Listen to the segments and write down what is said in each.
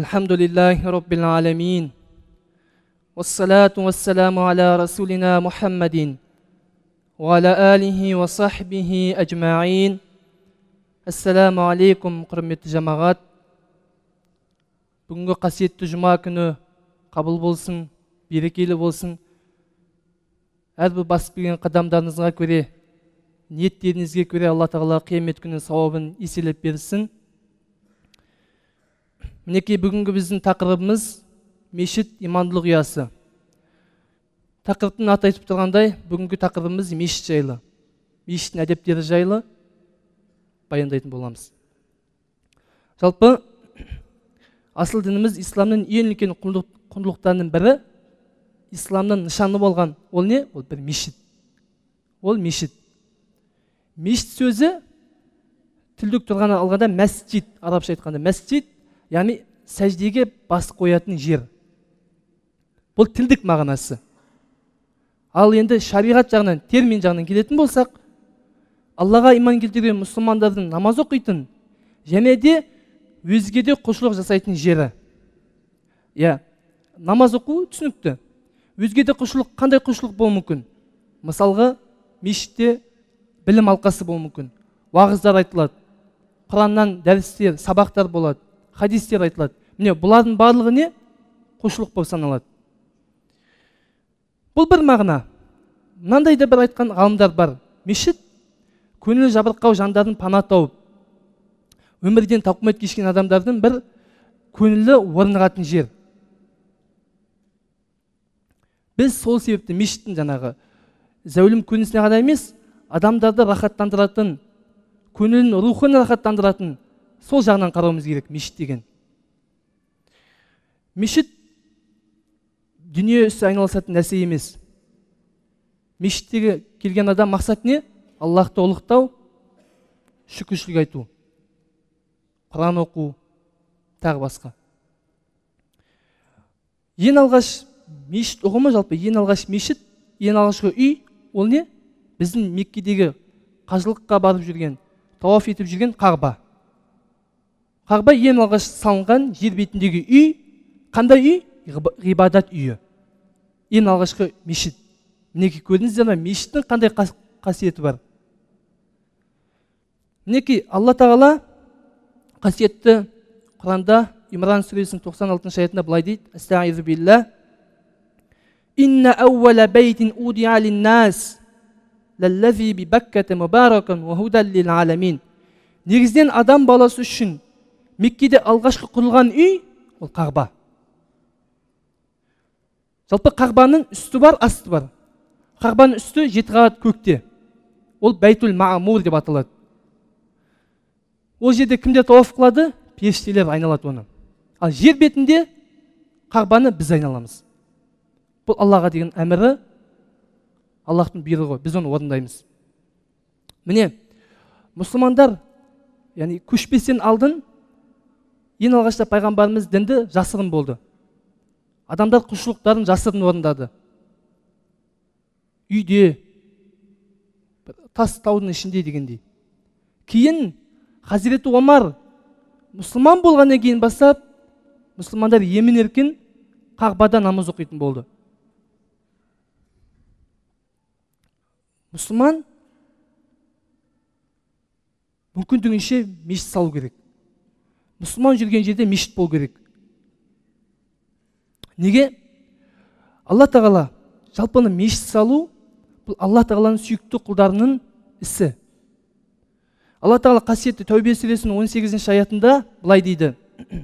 الحمد لله رب العالمين والصلاة والسلام على رسولنا محمد وعلى آله وصحبه أجمعين السلام عليكم құрметті جماعات бүгінгі қасиетті жұма күні қабыл болсын берекелі болсын әрбір басып келген қадамдарыңызға көре ниеттеріңізге көре алла тағала қиямет күні сауабын еселеп берсін мінекей бүгінгі біздің тақырыбымыз мешіт имандылық ұясы тақырыптың аты айтып тұрғандай бүгінгі тақырыбымыз мешіт жайлы мешіттің әдептері жайлы баяндайтын боламыз жалпы асыл дініміз исламның ең үлкен құндылықтарының бірі исламның нышаны болған ол не ол бір мешіт ол мешіт мешіт сөзі тілдік тұрғана алғанда мәсжид арабша айтқанда мәсжид яғни сәждеге бас қоятын жер бұл тілдік мағынасы ал енді шариғат жағынан термин жағынан келетін болсақ аллаға иман келтірген мұсылмандардың намаз оқитын және де өзгеде құлшылық жасайтын жері иә намаз оқу түсінікті өзгеде құлшылық қандай құлшылық болуы мүмкін мысалға мешітте білім алқасы болуы мүмкін уағыздар айтылады құраннан дәрістер сабақтар болады хадистер айтылады міне бұлардың барлығы не құлшылық болып саналады бұл бір мағына мынандай да бір айтқан ғалымдар бар мешіт көңілі жабырқау жандардың пана тауып өмірден тауқымет кешкен адамдардың бір көңілі орнығатын жер біз сол себепті мешіттің жаңағы зәулім көрінісіне ғана емес адамдарды рахаттандыратын көңілін рухын рахаттандыратын сол жағынан қарауымыз керек мешіт деген мешіт дүние ісі айналысатын нәрсе емес мешіттегі келген адам мақсат не аллахты ұлықтау шүкіршілік айту құран оқу тағы басқа ең алғаш мешіт ұғымы жалпы ең алғаш мешіт ең алғашқы үй ол не біздің меккедегі қажылыққа барып жүрген тауаф етіп жүрген қағба қағба ең алғаш салынған жер бетіндегі үй қандай үй ғибадат үйі ең алғашқы мешіт мінекей көрдіңіздер ма мешіттің қандай қасиеті бар мінекей алла тағала қасиетті құранда имран сүресінің тоқсан алтыншы аятында былай дейді инна линнас мубаракан негізінен адам баласы үшін меккеде алғашқы құрылған үй ол қағба жалпы қағбаның үсті бар асты бар қағбаның үсті жеті қабат көкте ол бәйтул мамур деп аталады ол жерде кімдер тауаф қылады періштелер айналады оны ал жер бетінде қағбаны біз айналамыз бұл аллаға деген әмірі аллахтың бұйрығы біз оны орындаймыз міне мұсылмандар яғни көшпестен алдын ең алғашта пайғамбарымыз дінді жасырын болды адамдар құлшылықтарын жасырын орындады үйде тас таудың ішінде дегендей кейін хазіреті омар мұсылман болғаннан кейін бастап мұсылмандар емін еркін қағбада намаз оқитын болды мұсылман мүмкіндігінше мешіт салу керек мұсылман жүрген жерде мешіт болу керек неге алла тағала жалпы мешіт салу бұл алла тағаланың сүйікті құлдарының ісі алла тағала қасиетті тәубе сүресінің 18 сегізінші аятында былай дейді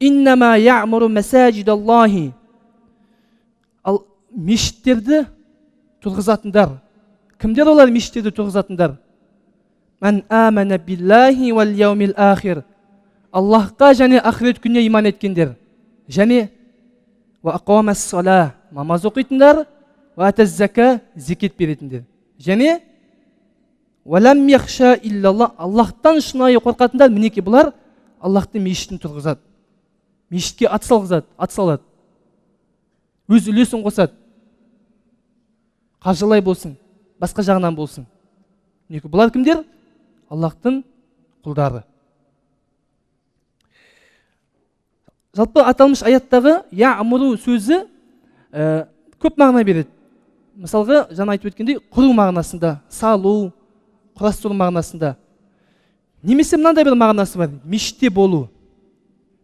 иннама ал мешіттерді тұрғызатындар кімдер олар мешіттерді тұрғызатындар аллахқа және ақырет күніне иман еткендер және намаз оқитындар зекет беретіндер және аллахтан шынайы қорқатындар мінекей бұлар Аллахтың мешітін тұрғызады мешітке ат салғызады ат салады өз үлесін қосады қаржылай болсын басқа жағынан болсын мінекей бұлар кімдер аллахтың құлдары жалпы аталмыш аяттағы я амуру сөзі э, көп мағына береді мысалға жаңа айтып өткендей құру мағынасында салу құрастыру мағынасында немесе мынандай бір мағынасы бар мешітте болу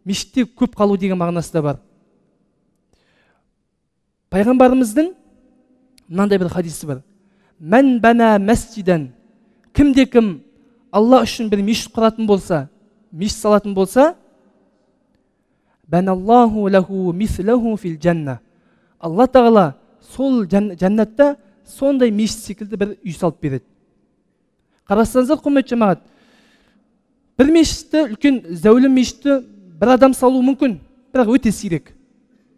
мешітте көп қалу деген мағынасы да бар пайғамбарымыздың мынандай бір хадисі бар мән бәна мәсжидан кімде кім алла үшін бір мешіт құратын болса мешіт салатын болса алла тағала сол жәннатта сондай мешіт секілді бір үй салып береді қарасаңыздар құрметті жамағат бір мешітті үлкен зәулім мешітті бір адам салуы мүмкін бірақ өте сирек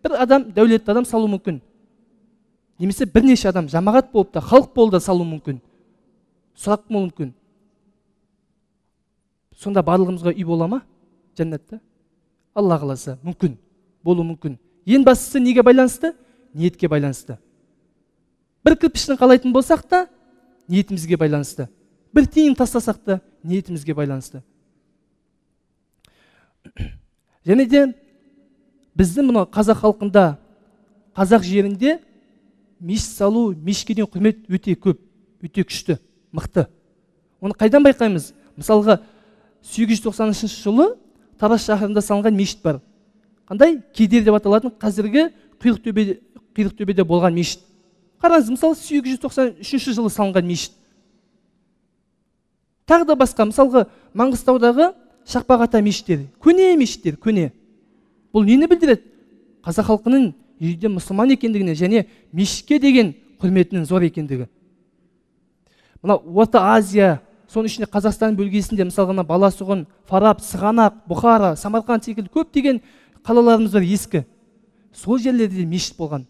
бір адам дәулетті адам салуы мүмкін немесе бірнеше адам жамағат болып та халық болып да салуы мүмкін сұрақ болуы мүмкін сонда барлығымызға үй бола ма жәннатта алла қаласа мүмкін болуы мүмкін ең бастысы неге байланысты ниетке байланысты бір кірпішін қалайтын болсақ та ниетімізге байланысты бір тиын тастасақ та ниетімізге байланысты және де біздің мына қазақ халқында қазақ жерінде мешіт салу мешітке деген құрмет өте көп өте күшті мықты оны қайдан байқаймыз мысалға сегіз жүз тоқсан үшінші жылы тараз шаһарында салынған мешіт бар қандай кедер деп аталатын қазіргі құйрық төбеде болған мешіт қараңыз мысалы сегіз жүз тоқсан үшінші жылы салынған мешіт тағы да басқа мысалғы маңғыстаудағы шақпақ ата мешіттері көне мешіттер көне бұл нені білдіреді қазақ халқының үйде мұсылман екендігіне және мешітке деген құрметінің зор екендігі мына орта азия соның ішінде қазақстан бөлгесінде мысалы ғана баласұғын фараб сығанақ бұхара самарқанд секілді көптеген қалаларымыз бар ескі сол жерлерде де мешіт болған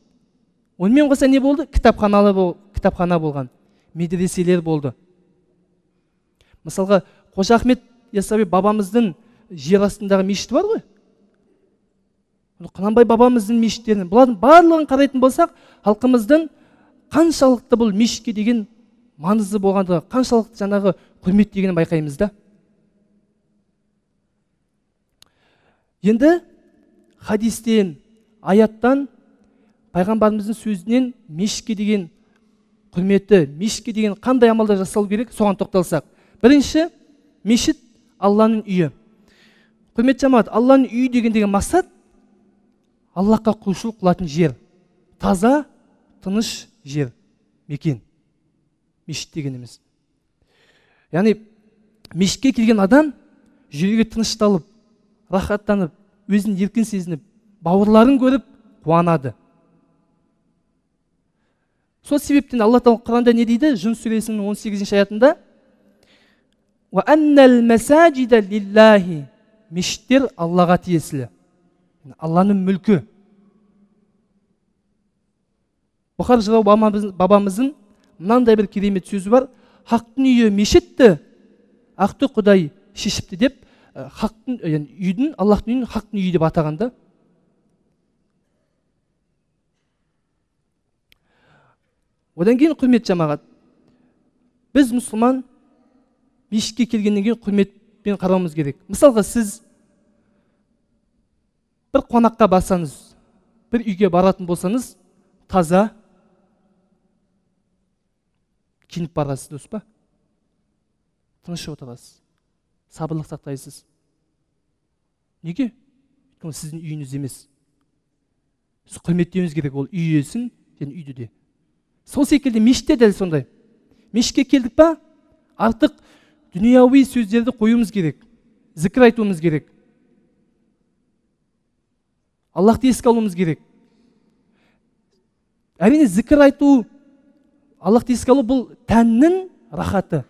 онымен қоса не болды кітапханалы бол, кітапхана болған медреселер болды мысалға қожа ахмет ясауи бабамыздың жер астындағы мешіті бар ғой құнанбай бабамыздың мешіттерін бұлардың барлығын қарайтын болсақ халқымыздың қаншалықты бұл мешітке деген маңызды болғандығы қаншалықты жаңағы құрметтегенін байқаймыз да енді хадистен аяттан пайғамбарымыздың сөзінен мешітке деген құрметі мешітке деген қандай амалдар жасалу керек соған тоқталсақ бірінші мешіт алланың үйі құрметті жамағат алланың үйі деген мақсат аллахқа құлшылық қылатын жер таза тыныш жер мекен мешіт дегеніміз яғни мешітке келген адам жүрегі тынышталып рахаттанып өзін еркін сезініп бауырларын көріп қуанады сол себептен алла тағала құранда не дейді жұн сүресінің 18 сегізінші аятында мешіттер аллаға тиесілі алланың мүлкі бұхар жырау бабамыздың мынандай бір керемет сөзі бар хақтың үйі мешітті ақты құдай шешіпті деп э, хақтың э, үйдің аллахтың үйін хақтың үйі деп атаған да одан кейін құрметті жамағат біз мұсылман мешітке келгеннен кейін құрметпен қарауымыз керек мысалға сіз бір қонаққа барсаңыз бір үйге баратын болсаңыз таза киініп барасыз дұрыс па тыныш отырасыз сабырлық сақтайсыз неге өйткені сіздің үйіңіз емес сіз құрметтеуіңіз керек ол үй иесін және үйді де сол секілді мешітте дәл сондай мешітке келдік па артық дүнияуи сөздерді қоюымыз керек зікір айтуымыз керек аллахты еске алуымыз керек әрине зікір айту аллахты еске алу бұл тәннің рахаты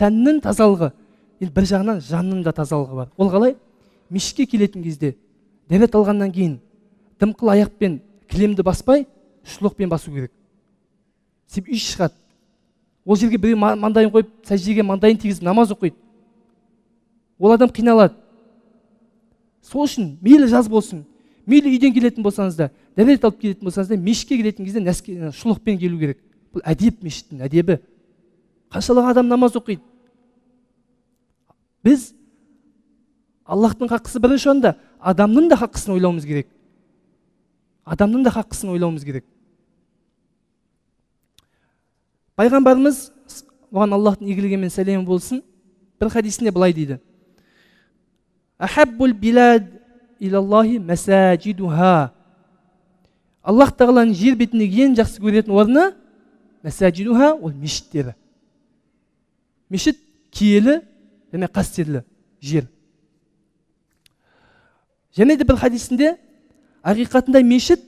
тәннің тазалығы енді бір жағынан жанның да тазалығы бар ол қалай мешітке келетін кезде дәрет алғаннан кейін дымқыл аяқпен кілемді баспай шұлықпен басу керек себебі үй шығады ол жерге біреу маңдайын қойып сәждеге маңдайын тигізіп намаз оқиды ол адам қиналады сол үшін мейлі жаз болсын мейлі үйден келетін болсаңыз да дәрет алып келетін болсаңыз да мешітке келетін кезде шұлықпен келу керек бұл әдеп мешіттің әдебі қаншалаған адам намаз оқиды біз аллахтың хаққысы бірінші орында адамның да хаққысын ойлауымыз керек адамның да хаққысын ойлауымыз керек пайғамбарымыз оған аллахтың игілігі мен сәлемі болсын бір хадисінде былай дейді аллах тағаланың жер бетіндегі ең жақсы көретін орны мәсәжидуха ол мешіттері мешіт киелі және қастерлі жер және де бір хадисінде ақиқатында мешіт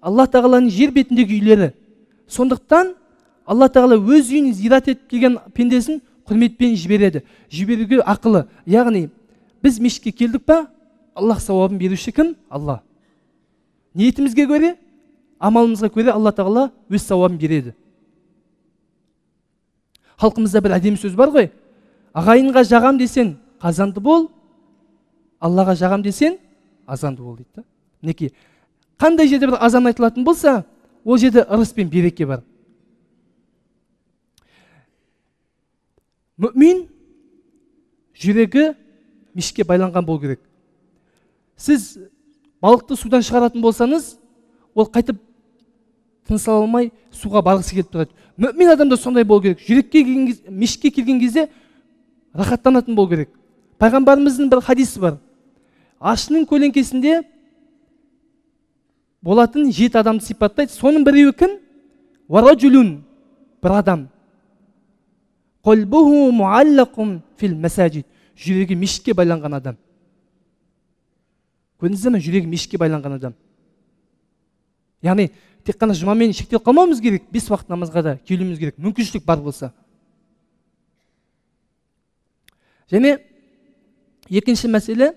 алла тағаланың жер бетіндегі үйлері сондықтан алла тағала өз үйін зират етіп келген пендесін құрметпен жібереді жіберуге ақылы яғни біз мешітке келдік па аллах сауабын беруші кім алла ниетімізге көре амалымызға көре алла тағала өз сауабын береді халқымызда бір әдемі сөз бар ғой ағайынға жағам десең қазанды бол аллаға жағам десең азанды бол дейді да мінекей қандай жерде бір азан айтылатын болса ол жерде ырыс пен береке бар мүмин жүрегі мешітке байланған болу керек сіз балықты судан шығаратын болсаңыз ол қайтып тыныс ала алмай суға барғысы келіп тұрады мүмин адамда сондай болу керек жүрекке келген кез мешітке келген кезде рахаттанатын болу керек пайғамбарымыздың бір хадисі бар ашының көлеңкесінде болатын жеті адамды сипаттайды соның біреуі кім уаражулюн бір адам жүрегі мешітке байланған адам көрдіңіздер ма жүрегі мешітке байланған адам яғни тек қана жұмамен шектеліп қалмауымыз керек бес уақыт намазға да келуіміз керек мүмкіншілік бар болса және екінші мәселе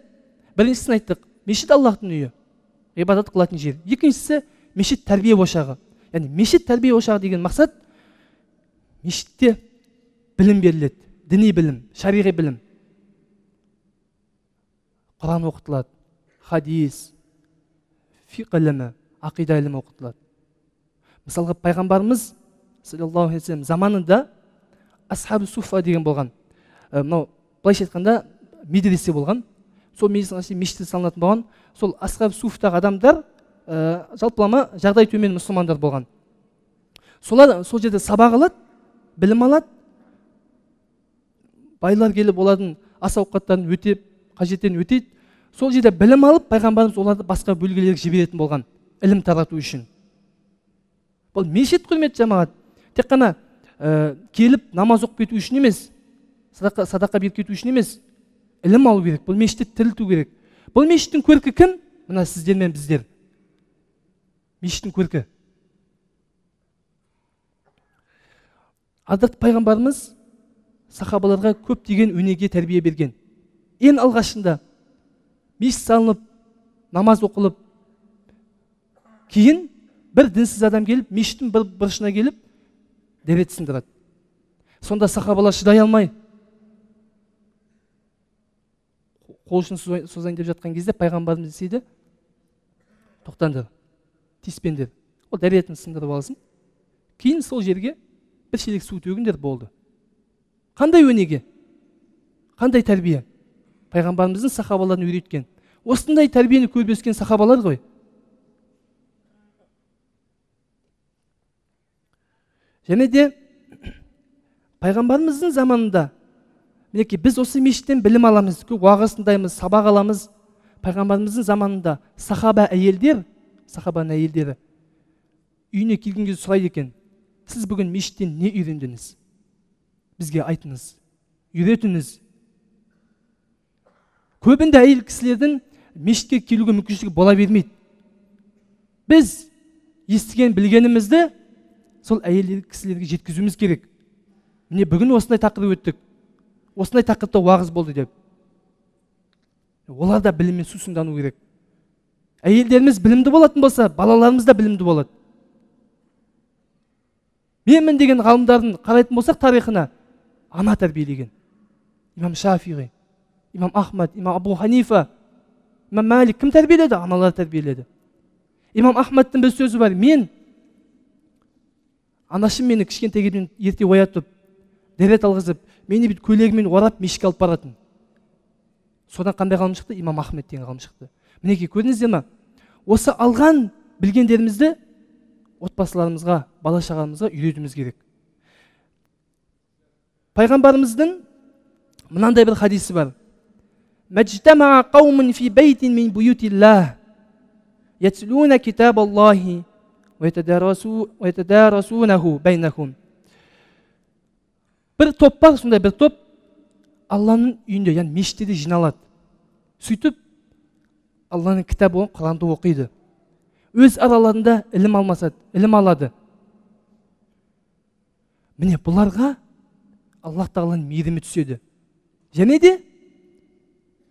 біріншісін айттық мешіт Аллахтың үйі ғибадат қылатын жер екіншісі мешіт тәрбие ошағы яғни мешіт тәрбие ошағы деген мақсат мешітте білім беріледі діни білім шариғи білім құран оқытылады хадис фиқ ілімі ақида ілімі оқытылады мысалға пайғамбарымыз саллаллаху алейхи салам заманында асхаб суфа деген болған э, мынау былайша айтқанда медресе болған сол мешіт салынатын болған сол асхаб суфтағы адамдар э, жалпылама жағдай төмен мұсылмандар болған солар сол жерде сабақ алады білім алады байлар келіп олардың ас ауқаттарын өтеп қажеттерін өтейді сол жерде білім алып пайғамбарымыз оларды басқа бөлгелерге жіберетін болған ілім тарату үшін бұл мешіт құрметті жамағат тек қана э, келіп намаз оқып кету үшін емес садақа, садақа беріп кету үшін емес ілім алу керек бұл мешітті тірілту керек бұл мешіттің көркі кім мына сіздер мен біздер мешіттің көркі ардақты пайғамбарымыз сахабаларға көптеген өнеге тәрбие берген ең алғашында мешіт салынып намаз оқылып кейін бір дінсіз адам келіп мешіттің бір бұрышына келіп дәрет сындырады сонда сахабалар шыдай алмай қол ұшын созайын деп жатқан кезде пайғамбарымыз дейді тоқтаңдар тиіспеңдер ол дәретін сындырып алсын кейін сол жерге бір шелек су төгіңдер болды қандай өнеге қандай тәрбие пайғамбарымыздың сахабаларын үйреткен осындай тәрбиені көріп өскен сахабалар ғой және де пайғамбарымыздың заманында мінекей біз осы мешіттен білім аламыз уағыз тыңдаймыз сабақ аламыз пайғамбарымыздың заманында сахаба әйелдер сахабаның әйелдері үйіне келген кезде сұрайды екен сіз бүгін мешіттен не үйрендіңіз бізге айтыңыз үйретіңіз көбінде әйел кісілердің мешітке келуге мүмкіншілігі бола бермейді біз естіген білгенімізді сол әйел кісілерге жеткізуіміз керек міне бүгін осындай тақырып өттік осындай тақырыпта уағыз болды деп олар да біліммен сусындану керек әйелдеріміз білімді болатын болса балаларымыз да білімді болады менмін деген ғалымдардың қарайтын болсақ тарихына ана тәрбиелеген имам шафиғи имам ахмад имам абу ханифа имам мәлик кім тәрбиеледі аналар тәрбиеледі имам ахмадтың бір сөзі бар мен анашым мені кішкентай кезімнен ерте оятып дәрет алғызып мені бүйтіп көйлегімен орап мешітке алып баратын содан қандай ғалым шықты имам ахмед деген ғалым шықты мінекей көрдіңіздер ма осы алған білгендерімізді отбасыларымызға бала шағамызға үйретуіміз керек пайғамбарымыздың мынандай бір хадисі бар يتلون китаб бір топ бар сондай бір топ алланың үйінде яғни мешіттерде жиналады сөйтіп алланың кітабы болған құранды оқиды өз араларында ілім алмасады ілім алады міне бұларға аллах тағаланың мейірімі түседі және де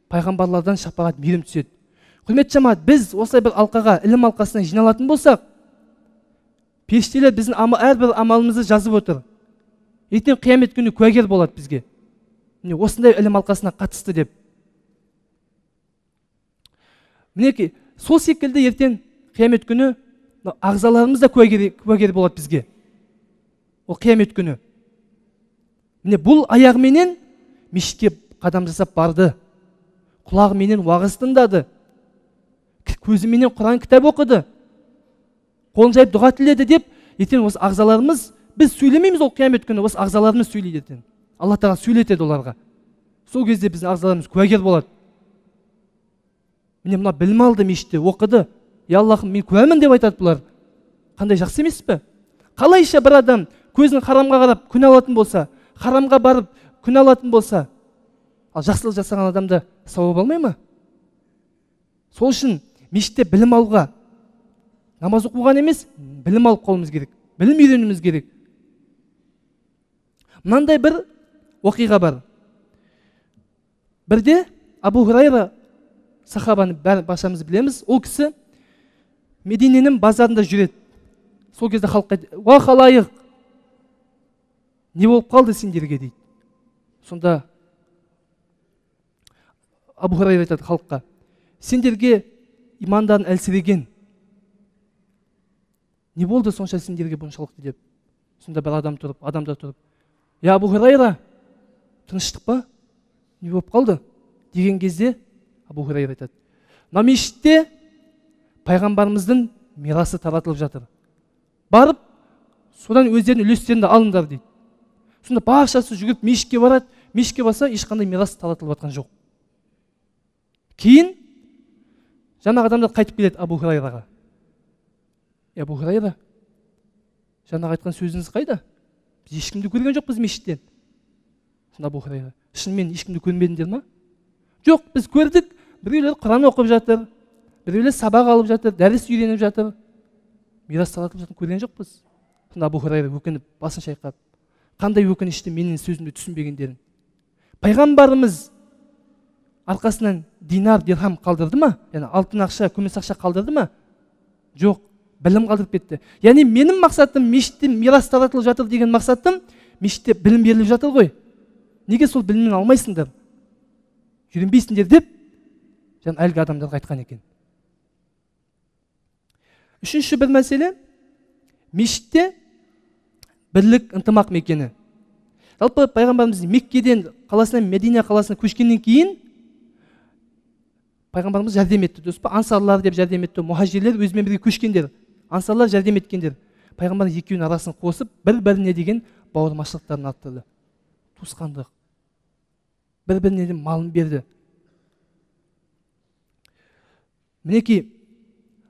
пайғамбарлардан шапағат мейірім түседі құрметті жамаат біз осылай бір алқаға ілім алқасына жиналатын болсақ періштелер біздің амал, әрбір амалымызды жазып отыр ертең қиямет күні куәгер болады бізге міне осындай ілім алқасына қатысты деп мінекей сол секілді ертең қиямет күні ағзаларымыз да куәгер, куәгер болады бізге ол қиямет күні міне бұл аяғыменен мешітке қадам жасап барды құлағыменен уағыз тыңдады көзіменен құран кітап оқыды қолын жайып дұға тіледі деп ертең осы ағзаларымыз біз сөйлемейміз ол қиямет күні осы ағзаларымыз сөйлейді ертең алла тағала сөйлетеді оларға сол кезде біздің ағзаларымыз куәгер болады міне мына білім алды мешітте оқыды я аллахым мен куәмін деп айтады бұлар қандай жақсы емес пе қалайша бір адам көзін харамға қарап күнә алатын болса харамға барып күнә алатын болса ал жақсылық жасаған адамда сауап алмай ма сол үшін мешітте білім алуға намаз оқу емес білім алып қалуымыз керек білім үйренуіміз керек мынандай бір оқиға бар бірде абу хурайра сахабаны бәрі баршамыз білеміз ол кісі мединенің базарында жүреді сол кезде халыққа уа халайық не болып қалды сендерге дейді сонда абу хурайра айтады халыққа сендерге имандарың әлсіреген не болды сонша сендерге бұншалықты деп сонда бір адам тұрып адамдар тұрып я абу хурайра тыныштық па не болып қалды деген кезде абу хурайра айтады мына мешітте пайғамбарымыздың мирасы таратылып жатыр барып содан өздерінің үлестерінді алыңдар дейді сонда баршасы жүгіріп мешітке барады мешітке барса ешқандай мирас таратылып жатқан жоқ кейін жаңағы адамдар қайтып келеді абу хурайраға әбу хурайра жаңағы айтқан сөзіңіз қайда біз ешкімді көрген жоқпыз мешіттен сонда әбу хурайра шынымен ешкімді көрмедіңдер ма жоқ біз көрдік біреулер құран оқып жатыр біреулер сабақ алып жатыр дәріс үйреніп жатыр мирас таратып жатқанын көрген жоқпыз сонда әбу хурайра өкініп басын шайқап қандай өкінішті менің сөзімді түсінбегендерің пайғамбарымыз арқасынан динар дирхам қалдырды ма яғни алтын ақша күміс ақша қалдырды ма жоқ білім қалдырып кетті яғни менің мақсатым мешітте мирас таратылып жатыр деген мақсатым мешітте білім беріліп жатыр ғой неге сол білімнен алмайсыңдар үйренбейсіңдер деп жаңа әлгі адамдарға айтқан екен үшінші бір мәселе мешітте бірлік ынтымақ мекені жалпы пайғамбарымыз меккеден қаласынан мәдина қаласына көшкеннен кейін пайғамбарымыз жәрдем етті дұрыс па ансарлар деп жәрдем етті мұхажирлер өзімен бірге көшкендер Ансарлар жәрдем еткендер пайғамбар екеуінің арасын қосып бір біріне деген бауырмашылықтарын арттырды туысқандық бір біріне малын берді мінекей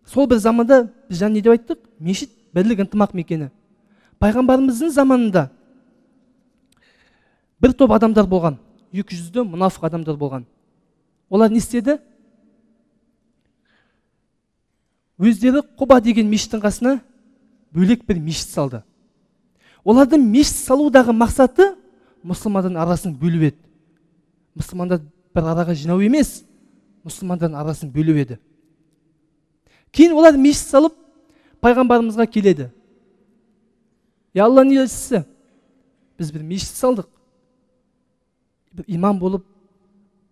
сол бір заманда біз жаңа не деп айттық мешіт бірлік ынтымақ мекені пайғамбарымыздың заманында бір топ адамдар болған екі жүзді мұнафық адамдар болған олар не істеді өздері құба деген мешіттің қасына бөлек бір мешіт салды олардың мешіт салудағы мақсаты мұсылмандардың арасын бөліп еді мұсылмандарды бір араға жинау емес мұсылмандардың арасын бөліп еді кейін олар мешіт салып пайғамбарымызға келеді е алланың елшісі біз бір мешіт салдық бір имам болып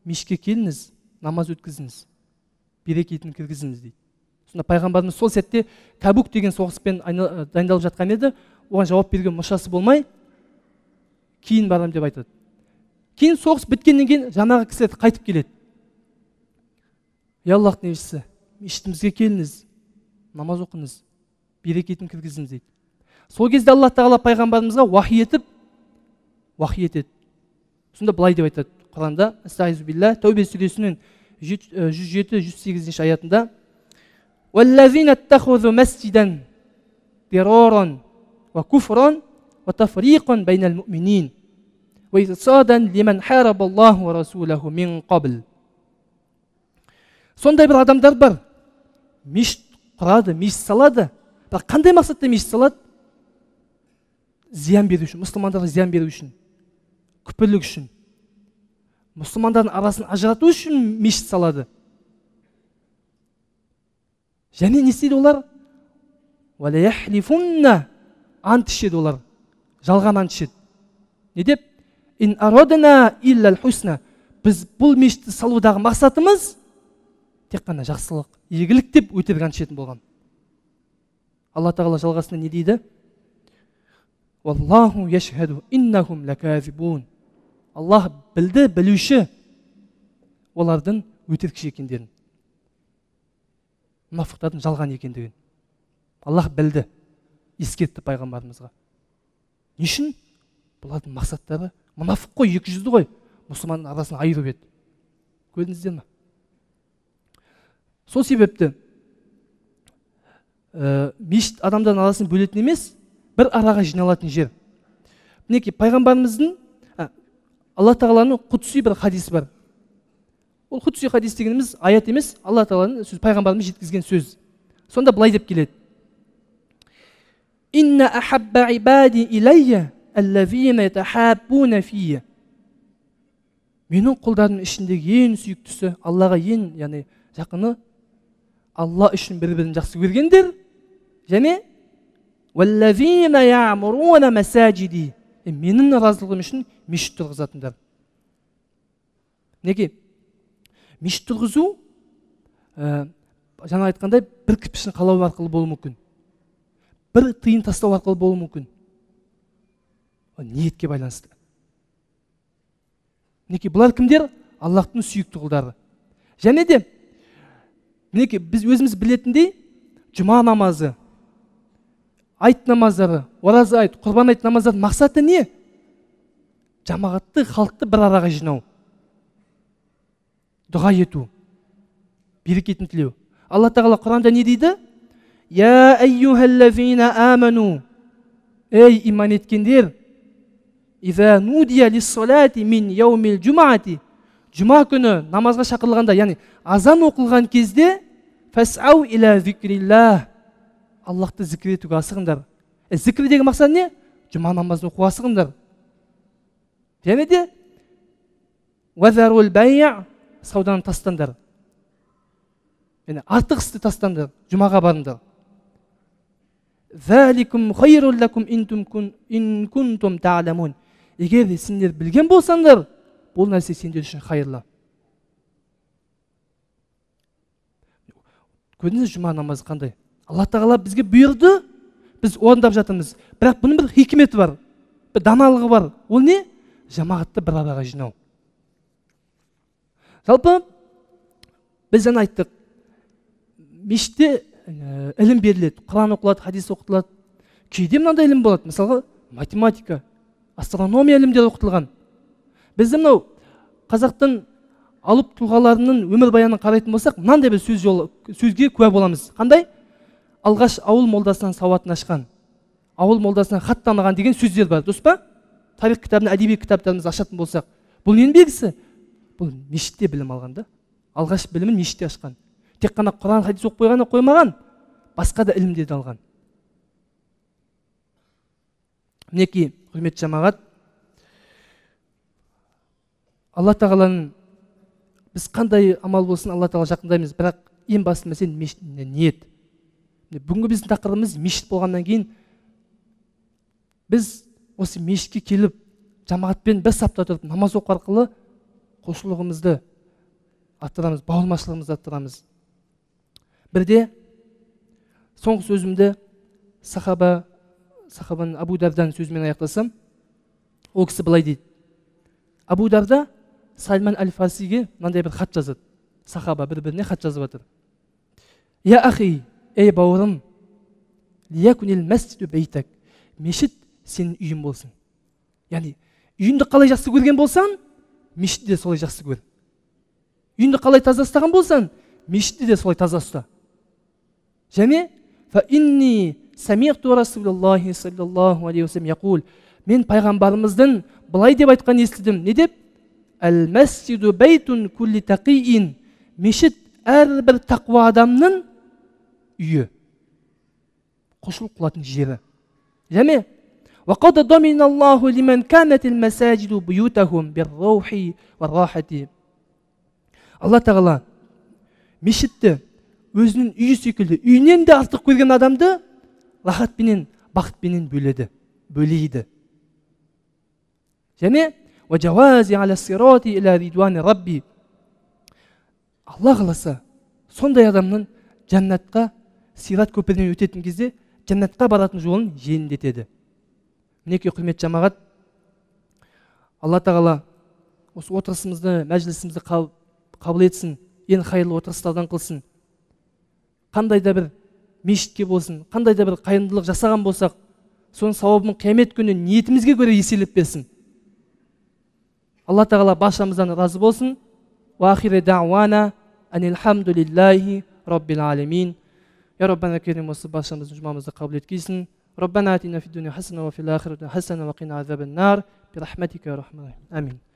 мешітке келіңіз намаз өткізіңіз берекетін кіргізіңіз дейді мына пайғамбарымыз сол сәтте кәбук деген соғыспен дайындалып жатқан еді оған жауап берген мұршасы болмай кейін барам деп айтады кейін соғыс біткеннен кейін жаңағы кісілер қайтып келеді ей аллахтың елшісі мешітімізге келіңіз намаз оқыңыз берекетін кіргізіңіз дейді сол кезде алла тағала пайғамбарымызға уахи етіп уахи етеді сонда былай деп айтады құранда тәубе сүресінің жүз жеті жүз сегізінші аятында والذين اتخذوا مسجدا ضرارا وكفرا وتفريقا بين المؤمنين لمن حارب الله ورسوله من قبل сондай бір адамдар бар мешіт құрады мешіт салады бірақ қандай мақсатта мешіт салады зиян беру үшін мұсылмандарға зиян беру үшін күпірлік үшін мұсылмандардың арасын ажырату үшін мешіт салады және не істейді олар ант ішеді олар жалған ант ішеді не деп ин хусна біз бұл мешітті салудағы мақсатымыз тек қана жақсылық игілік деп өтірік ант ішетін болған алла тағала жалғасында не дейді Валлаху иннахум аллах білді білуші олардың өтірікші екендерін мұнафықтардың жалған екендігін аллах білді ескертті пайғамбарымызға не үшін бұлардың мақсаттары мұнафық қой екі жүзді ғой мұсылманның арасын айыру еді көрдіңіздер ма сол себепті ә, мешіт адамдардың арасын бөлетін емес бір араға жиналатын жер мінекей пайғамбарымыздың ә, алла тағаланың құдси бір хадисі бар ол худси хадис дегеніміз аят емес алла тағаланың сөз пайғамбарымыз жеткізген сөз сонда былай деп келеді менің құлдарымның ішіндегі ең сүйіктісі аллаға ең яғни жақыны алла үшін бір бірін жақсы көргендер және менің разылығым үшін мешіт тұрғызатындар мінекей мешіт тұрғызу ә, э, жаңа айтқандай бір кірпішін қалау арқылы болуы мүмкін бір тиын тастау арқылы болуы мүмкін ниетке байланысты мінекей бұлар кімдер аллахтың сүйікті құлдары және де мінекей біз өзіміз білетіндей жұма намазы айт намаздары ораза айт құрбан айт намаздардың мақсаты не жамағатты халықты бір араға жинау дұға ету берекетін тілеу алла тағала құранда не дейді я аману ей иман еткендер жұма күні намазға шақырылғанда яғни азан оқылған кезде фәсау иля зикрилла аллахты зікір етуге асығыңдар ә, зікір мақсат не жұма намазын оқуға асығыңдар және де сауданы тастаңдар яғни артық істі тастаңдар жұмаға барыңдар егер де сендер білген болсаңдар бұл нәрсе сендер үшін хайырлы көрдіңіз жұма намазы қандай алла тағала бізге бұйырды біз орындап жатырмыз бірақ бұның бір хикметі бар бір даналығы бар ол не жамағатты бір араға жинау жалпы біз жаңа айттық мешітте ә, ілім беріледі құран оқылады хадис оқытылады кейде мынандай ілім болады мысалға математика астрономия ілімдері оқытылған біздің мынау қазақтың алып тұлғаларының өмірбаянын қарайтын болсақ мынандай бір сөз жолы сөзге куә боламыз қандай алғаш ауыл молдасынан сауатын ашқан ауыл молдасынан хат таныған деген сөздер бар дұрыс па тарих кітабын әдеби кітаптарымызды ашатын болсақ бұл ненің белгісі бұл мешітте білім алған да алғаш білімін мешітте ашқан тек қана құран хадис оқып қойғана қоймаған басқа да ілімдерді алған мінекей құрметті жамағат алла тағаланың біз қандай амал болсын алла тағала жақындаймыз бірақ ең басты мәселе мешіт ниет бүгінгі біздің тақырыбымыз мешіт болғаннан кейін біз осы мешітке келіп жамағатпен бір сапта тұрып намаз оқу арқылы құлшылығымызды арттырамыз бауырмашылығымызды арттырамыз бірде соңғы сөзімді сахаба сахабан абу дардан сөзімен аяқтасам ол кісі былай дейді абу дарда сальман әл фарсиге мынандай бір хат жазады сахаба бір біріне хат жазып жатыр я ахи ей бауырым мешіт сенің үйің болсын яғни үйіңді қалай жақсы көрген болсаң мешітті де солай жақсы көр үйіңді қалай таза ұстаған болсаң мешітті де солай таза ұста және мен пайғамбарымыздың былай деп айтқан естідім не деп әл мешіт әрбір тақуа адамның үйі құлшылық қылатын жері және وقد ضمن الله لمن كانت المساجد بيوتهم بالروح والراحة алла тағала мешітті өзінің үйі секілді үйінен де артық көрген адамды рахатпенен бақытпенен бөледі бөлейді және алла қаласа сондай адамның жәннатқа сират көпірінен өтетін кезде жәннатқа баратын жолын жеңілдетеді мінекей құрметті жамағат алла тағала осы отырысымызды мәжілісімізді қабыл етсін ең қайырлы отырыстардан қылсын қандай да бір мешітке болсын қандай да бір қайырымдылық жасаған болсақ соның сауабын қиямет күні ниетімізге көре еселеп берсін алла тағала баршамыздан разы болсын وآخر ДАУАНА أن الحمد осы баршамыздың жұмамызды қабыл еткейсің ربنا آتنا في الدنيا حسنة وفي الآخرة حسنة وقنا عذاب النار برحمتك يا رحمن آمين